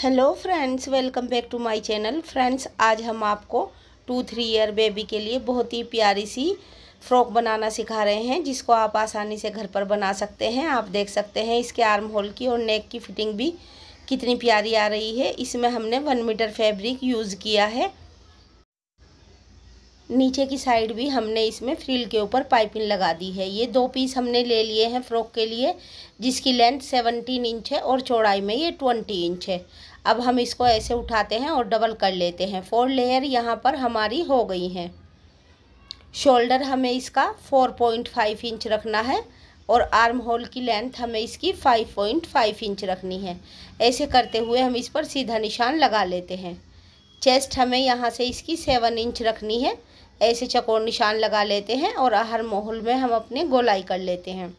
hello friends welcome back to my channel friends आज हम आपको टू थ्री ईयर बेबी के लिए बहुत ही प्यारी सी फ्रॉक बनाना सिखा रहे हैं जिसको आप आसानी से घर पर बना सकते हैं आप देख सकते हैं इसके आर्म होल की और नेक की फिटिंग भी कितनी प्यारी आ रही है इसमें हमने वन मीटर फैब्रिक यूज़ किया है नीचे की साइड भी हमने इसमें फ्रिल के ऊपर पाइपिंग लगा दी है ये दो पीस हमने ले लिए हैं फ्रॉक के लिए जिसकी लेंथ सेवनटीन इंच है और चौड़ाई में ये ट्वेंटी इंच है अब हम इसको ऐसे उठाते हैं और डबल कर लेते हैं फोर लेयर यहाँ पर हमारी हो गई हैं शोल्डर हमें इसका फोर पॉइंट फाइव इंच रखना है और आर्म होल की लेंथ हमें इसकी फाइव पॉइंट फाइव इंच रखनी है ऐसे करते हुए हम इस पर सीधा निशान लगा लेते हैं चेस्ट हमें यहाँ से इसकी सेवन इंच रखनी है ऐसे चकोर निशान लगा लेते हैं और हर मोहल में हम अपने गोलाई कर लेते हैं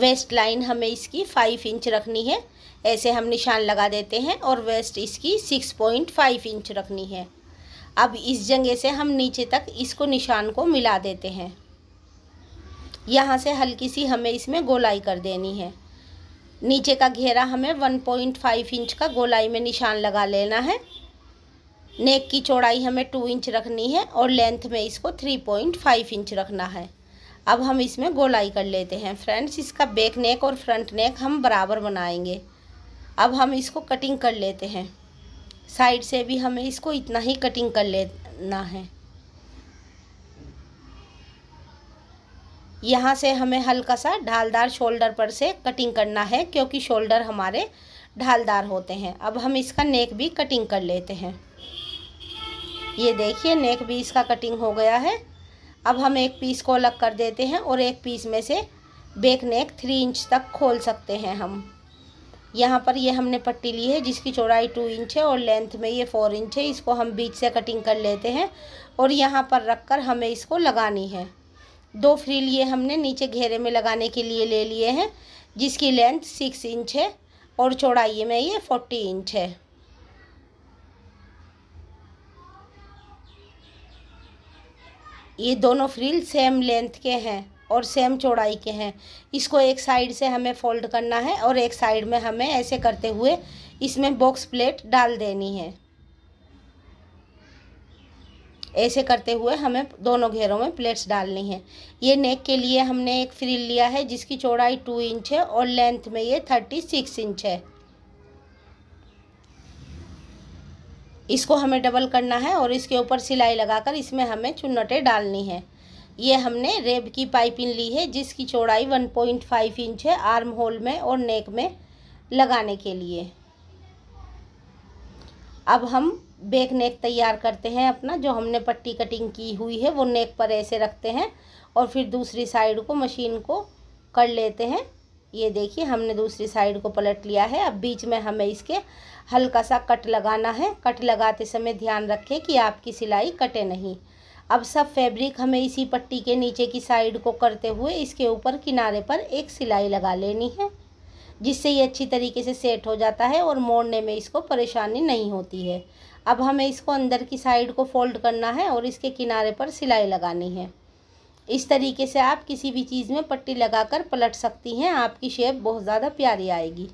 वेस्ट लाइन हमें इसकी फाइव इंच रखनी है ऐसे हम निशान लगा देते हैं और वेस्ट इसकी सिक्स पॉइंट फाइव इंच रखनी है अब इस जगह से हम नीचे तक इसको निशान को मिला देते हैं यहाँ से हल्की सी हमें इसमें गोलाई कर देनी है नीचे का घेरा हमें वन पॉइंट फाइव इंच का गोलाई में निशान लगा लेना है नेक की चौड़ाई हमें टू इंच रखनी है और लेंथ में इसको थ्री पॉइंट फाइव इंच रखना है अब हम इसमें गोलाई कर लेते हैं फ्रेंड्स इसका बैक नेक और फ्रंट नेक हम बराबर बनाएंगे अब हम इसको कटिंग कर लेते हैं साइड से भी हमें इसको इतना ही कटिंग कर लेना है यहाँ से हमें हल्का सा ढालदार शोल्डर पर से कटिंग करना है क्योंकि शोल्डर हमारे ढालदार होते हैं अब हम इसका नेक भी कटिंग कर लेते हैं ये देखिए नेक पीस का कटिंग हो गया है अब हम एक पीस को अलग कर देते हैं और एक पीस में से बेक नेक थ्री इंच तक खोल सकते हैं हम यहाँ पर ये हमने पट्टी ली है जिसकी चौड़ाई टू इंच है और लेंथ में ये फोर इंच है इसको हम बीच से कटिंग कर लेते हैं और यहाँ पर रख कर हमें इसको लगानी है दो फ्रील ये हमने नीचे घेरे में लगाने के लिए ले लिए हैं जिसकी लेंथ सिक्स इंच है और चौड़ाई में ये फोर्टी इंच है ये दोनों फ्रिल सेम लेंथ के हैं और सेम चौड़ाई के हैं इसको एक साइड से हमें फोल्ड करना है और एक साइड में हमें ऐसे करते हुए इसमें बॉक्स प्लेट डाल देनी है ऐसे करते हुए हमें दोनों घेरों में प्लेट्स डालनी है ये नेक के लिए हमने एक फ्रिल लिया है जिसकी चौड़ाई टू इंच है और लेंथ में ये थर्टी सिक्स इंच है इसको हमें डबल करना है और इसके ऊपर सिलाई लगाकर इसमें हमें चुन्नटें डालनी है ये हमने रेब की पाइपिंग ली है जिसकी चौड़ाई 1.5 इंच है आर्म होल में और नेक में लगाने के लिए अब हम बेक नेक तैयार करते हैं अपना जो हमने पट्टी कटिंग की हुई है वो नेक पर ऐसे रखते हैं और फिर दूसरी साइड को मशीन को कर लेते हैं ये देखिए हमने दूसरी साइड को पलट लिया है अब बीच में हमें इसके हल्का सा कट लगाना है कट लगाते समय ध्यान रखें कि आपकी सिलाई कटे नहीं अब सब फैब्रिक हमें इसी पट्टी के नीचे की साइड को करते हुए इसके ऊपर किनारे पर एक सिलाई लगा लेनी है जिससे ये अच्छी तरीके से सेट हो जाता है और मोड़ने में इसको परेशानी नहीं होती है अब हमें इसको अंदर की साइड को फोल्ड करना है और इसके किनारे पर सिलाई लगानी है इस तरीके से आप किसी भी चीज़ में पट्टी लगाकर पलट सकती हैं आपकी शेप बहुत ज़्यादा प्यारी आएगी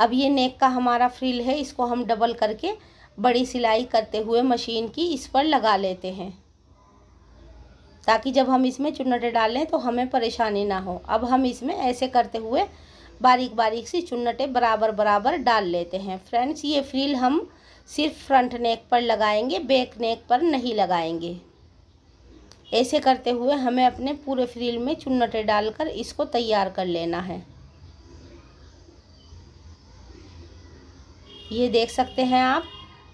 अब ये नेक का हमारा फ्रिल है इसको हम डबल करके बड़ी सिलाई करते हुए मशीन की इस पर लगा लेते हैं ताकि जब हम इसमें चुन्नटे डालें तो हमें परेशानी ना हो अब हम इसमें ऐसे करते हुए बारीक बारीक सी चुन्नटे बराबर बराबर डाल लेते हैं फ्रेंड्स ये फ्रिल हम सिर्फ फ्रंट नेक पर लगाएंगे बैक नेक पर नहीं लगाएंगे ऐसे करते हुए हमें अपने पूरे फ्रिल में चुन्नटे डालकर इसको तैयार कर लेना है ये देख सकते हैं आप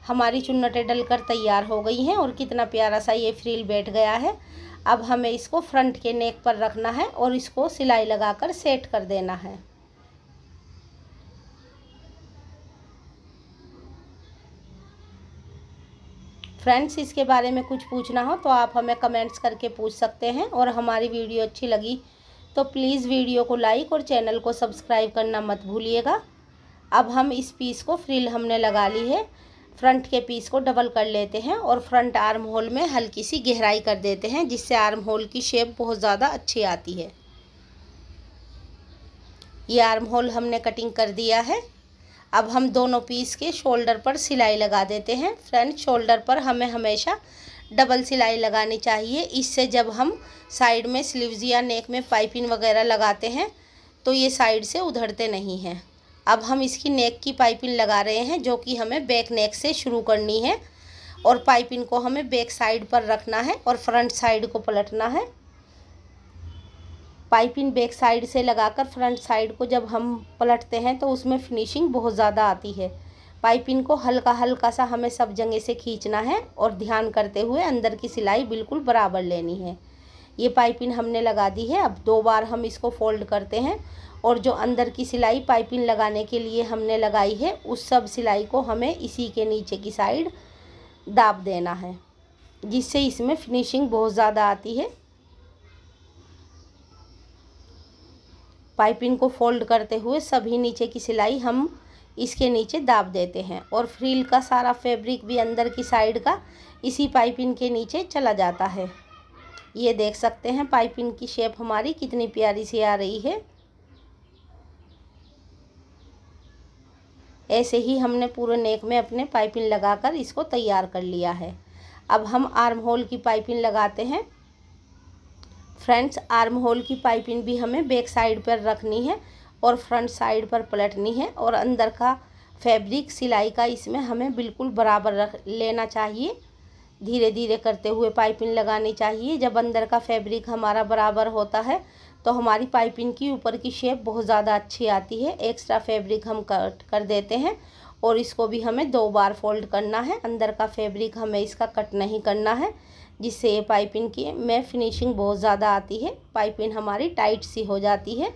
हमारी चुन्नटें डलकर तैयार हो गई हैं और कितना प्यारा सा ये फ्रील बैठ गया है अब हमें इसको फ्रंट के नेक पर रखना है और इसको सिलाई लगाकर सेट कर देना है फ्रेंड्स इसके बारे में कुछ पूछना हो तो आप हमें कमेंट्स करके पूछ सकते हैं और हमारी वीडियो अच्छी लगी तो प्लीज़ वीडियो को लाइक और चैनल को सब्सक्राइब करना मत भूलिएगा अब हम इस पीस को फ्रिल हमने लगा ली है फ्रंट के पीस को डबल कर लेते हैं और फ्रंट आर्म होल में हल्की सी गहराई कर देते हैं जिससे आर्म होल की शेप बहुत ज़्यादा अच्छी आती है ये आर्म होल हमने कटिंग कर दिया है अब हम दोनों पीस के शोल्डर पर सिलाई लगा देते हैं फ्रंट शोल्डर पर हमें हमेशा डबल सिलाई लगानी चाहिए इससे जब हम साइड में स्लीव्स या नेक में पाइपिंग वगैरह लगाते हैं तो ये साइड से उधड़ते नहीं हैं अब हम इसकी नेक की पाइपिंग लगा रहे हैं जो कि हमें बैक नेक से शुरू करनी है और पाइपिंग को हमें बैक साइड पर रखना है और फ्रंट साइड को पलटना है पाइपिंग बैक साइड से लगाकर फ्रंट साइड को जब हम पलटते हैं तो उसमें फिनिशिंग बहुत ज़्यादा आती है पाइपिंग को हल्का हल्का सा हमें सब जगह से खींचना है और ध्यान करते हुए अंदर की सिलाई बिल्कुल बराबर लेनी है ये पाइपिंग हमने लगा दी है अब दो बार हम इसको फोल्ड करते हैं और जो अंदर की सिलाई पाइपिंग लगाने के लिए हमने लगाई है उस सब सिलाई को हमें इसी के नीचे की साइड दाब देना है जिससे इसमें फिनिशिंग बहुत ज़्यादा आती है पाइपिंग को फोल्ड करते हुए सभी नीचे की सिलाई हम इसके नीचे दाब देते हैं और फ्रील का सारा फैब्रिक भी अंदर की साइड का इसी पाइपिंग के नीचे चला जाता है ये देख सकते हैं पाइपिंग की शेप हमारी कितनी प्यारी सी आ रही है ऐसे ही हमने पूरे नेक में अपने पाइपिंग लगाकर इसको तैयार कर लिया है अब हम आर्म होल की पाइपिंग लगाते हैं फ्रेंड्स आर्म होल की पाइपिंग भी हमें बैक साइड पर रखनी है और फ्रंट साइड पर पलटनी है और अंदर का फैब्रिक सिलाई का इसमें हमें बिल्कुल बराबर रख लेना चाहिए धीरे धीरे करते हुए पाइपिंग लगानी चाहिए जब अंदर का फैब्रिक हमारा बराबर होता है तो हमारी पाइपिंग की ऊपर की शेप बहुत ज़्यादा अच्छी आती है एक्स्ट्रा फैब्रिक हम कट कर देते हैं और इसको भी हमें दो बार फोल्ड करना है अंदर का फैब्रिक हमें इसका कट नहीं करना है जिससे ये पाइपिंग की में फिनिशिंग बहुत ज़्यादा आती है पाइपिंग हमारी टाइट सी हो जाती है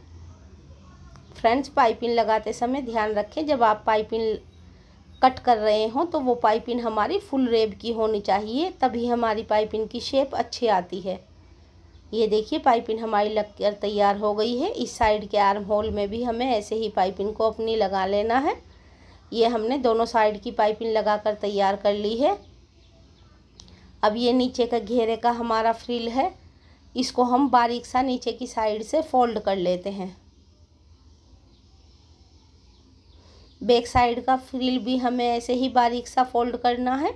फ्रेंड्स पाइपिंग लगाते समय ध्यान रखें जब आप पाइपिंग कट कर रहे हों तो वो पाइपिंग हमारी फुल रेब की होनी चाहिए तभी हमारी पाइपिन की शेप अच्छी आती है ये देखिए पाइपिंग हमारी लग कर तैयार हो गई है इस साइड के आर्म होल में भी हमें ऐसे ही पाइपिंग को अपनी लगा लेना है ये हमने दोनों साइड की पाइपिंग लगा कर तैयार कर ली है अब ये नीचे का घेरे का हमारा फ्रिल है इसको हम बारीक सा नीचे की साइड से फोल्ड कर लेते हैं बैक साइड का फ्रिल भी हमें ऐसे ही बारीक सा फोल्ड करना है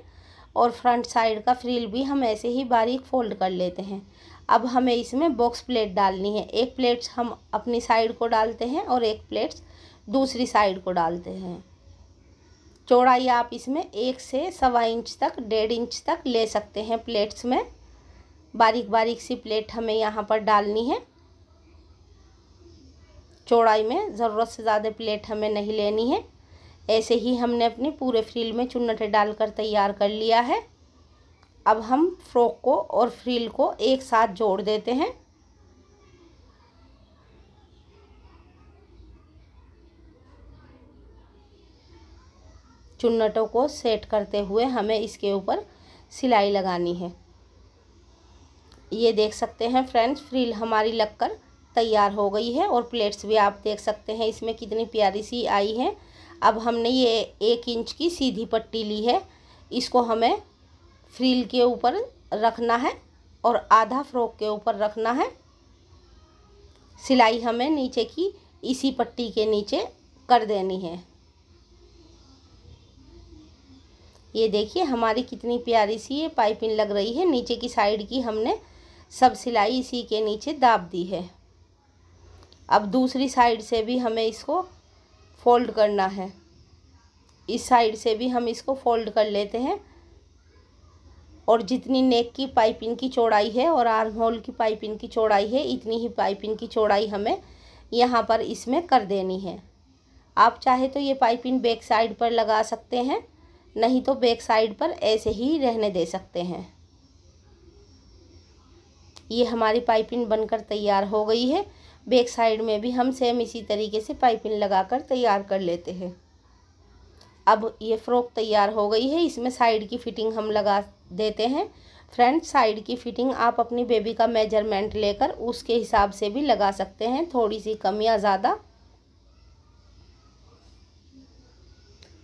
और फ्रंट साइड का फ्रिल भी हम ऐसे ही बारीक फोल्ड कर लेते हैं अब हमें इसमें बॉक्स प्लेट डालनी है एक प्लेट्स हम अपनी साइड को डालते हैं और एक प्लेट्स दूसरी साइड को डालते हैं चौड़ाई आप इसमें एक से सवा इंच तक डेढ़ इंच तक ले सकते हैं प्लेट्स में बारीक बारीक सी प्लेट हमें यहाँ पर डालनी है चौड़ाई में ज़रूरत से ज़्यादा प्लेट हमें नहीं लेनी है ऐसे ही हमने अपने पूरे फ्रिल में चुन्नटे डालकर तैयार कर लिया है अब हम फ्रॉक को और फ्रील को एक साथ जोड़ देते हैं चुन्नटों को सेट करते हुए हमें इसके ऊपर सिलाई लगानी है ये देख सकते हैं फ्रेंड्स फ्रिल हमारी लगकर तैयार हो गई है और प्लेट्स भी आप देख सकते हैं इसमें कितनी प्यारी सी आई है अब हमने ये एक इंच की सीधी पट्टी ली है इसको हमें फ्रील के ऊपर रखना है और आधा फ्रॉक के ऊपर रखना है सिलाई हमें नीचे की इसी पट्टी के नीचे कर देनी है ये देखिए हमारी कितनी प्यारी सी ये पाइपिंग लग रही है नीचे की साइड की हमने सब सिलाई इसी के नीचे दाब दी है अब दूसरी साइड से भी हमें इसको फोल्ड करना है इस साइड से भी हम इसको फोल्ड कर लेते हैं और जितनी नेक की पाइपिंग की चौड़ाई है और आर्म होल की पाइपिंग की चौड़ाई है इतनी ही पाइपिंग की चौड़ाई हमें यहाँ पर इसमें कर देनी है आप चाहे तो ये पाइपिंग बैक साइड पर लगा सकते हैं नहीं तो बैक साइड पर ऐसे ही रहने दे सकते हैं ये हमारी पाइपिंग बनकर तैयार हो गई है बैक साइड में भी हम सेम इसी तरीके से पाइपिंग लगाकर तैयार कर लेते हैं अब ये फ्रॉक तैयार हो गई है इसमें साइड की फिटिंग हम लगा देते हैं फ्रंट साइड की फिटिंग आप अपनी बेबी का मेजरमेंट लेकर उसके हिसाब से भी लगा सकते हैं थोड़ी सी कम या ज़्यादा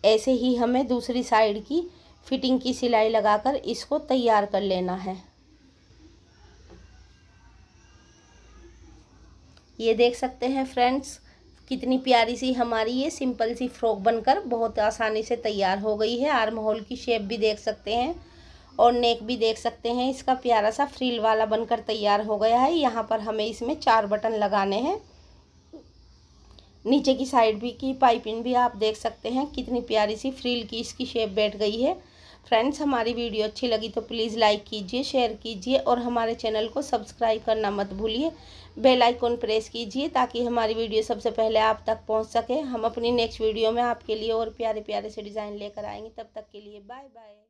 ऐसे ही हमें दूसरी साइड की फिटिंग की सिलाई लगाकर इसको तैयार कर लेना है ये देख सकते हैं फ्रेंड्स कितनी प्यारी सी हमारी ये सिंपल सी फ्रॉक बनकर बहुत आसानी से तैयार हो गई है आर्म होल की शेप भी देख सकते हैं और नेक भी देख सकते हैं इसका प्यारा सा फ्रिल वाला बनकर तैयार हो गया है यहाँ पर हमें इसमें चार बटन लगाने हैं नीचे की साइड भी की पाइपिंग भी आप देख सकते हैं कितनी प्यारी सी फ्रिल की इसकी शेप बैठ गई है फ्रेंड्स हमारी वीडियो अच्छी लगी तो प्लीज़ लाइक कीजिए शेयर कीजिए और हमारे चैनल को सब्सक्राइब करना मत भूलिए बेल आइकन प्रेस कीजिए ताकि हमारी वीडियो सबसे पहले आप तक पहुंच सके हम अपनी नेक्स्ट वीडियो में आपके लिए और प्यारे प्यारे से डिज़ाइन लेकर आएंगे तब तक के लिए बाय बाय